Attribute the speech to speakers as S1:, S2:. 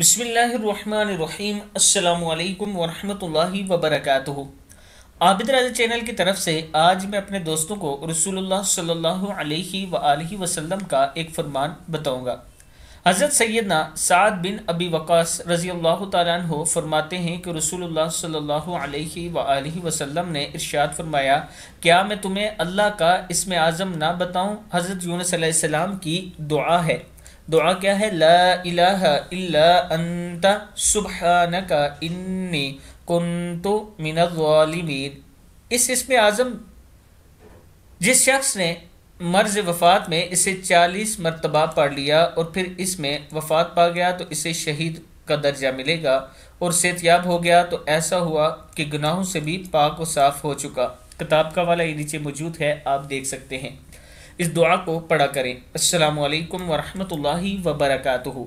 S1: बसमीम् अल्लाम वरहमतुल्लाहि वबरकातुहु आबिद राजा चैनल की तरफ से आज मैं अपने दोस्तों को रसूलुल्लाह सल्लल्लाहु अलैहि वसल्लम वसल्लम का एक फरमान बताऊंगा हज़रत सैदना साद बिन अबी वक़ास रज़ी अल्लाह तु फरमाते हैं कि रसूलुल्लाह सल्लल्लाहु अलैहि वसल्लम वसल्लम ने इरशाद फरमाया क्या मैं तुम्हें अल्लाह का इसमें आज़म ना बताऊँ हज़रत यूनस की दुआ है दुआ क्या है ला इलाहा इल्ला अंत सुबहानका इन्नी कुंतु मिन मिनजालिमीन इस इसमें आज़म जिस शख्स ने मर्ज वफात में इसे चालीस मरतबा पढ़ लिया और फिर इसमें वफात पा गया तो इसे शहीद का दर्जा मिलेगा और सेहतियाब हो गया तो ऐसा हुआ कि गुनाहों से भी पाक व साफ हो चुका किताब का वाला ये नीचे मौजूद है आप देख सकते हैं इस दुआ को पढ़ा करें असलकम वरहमल वबरकू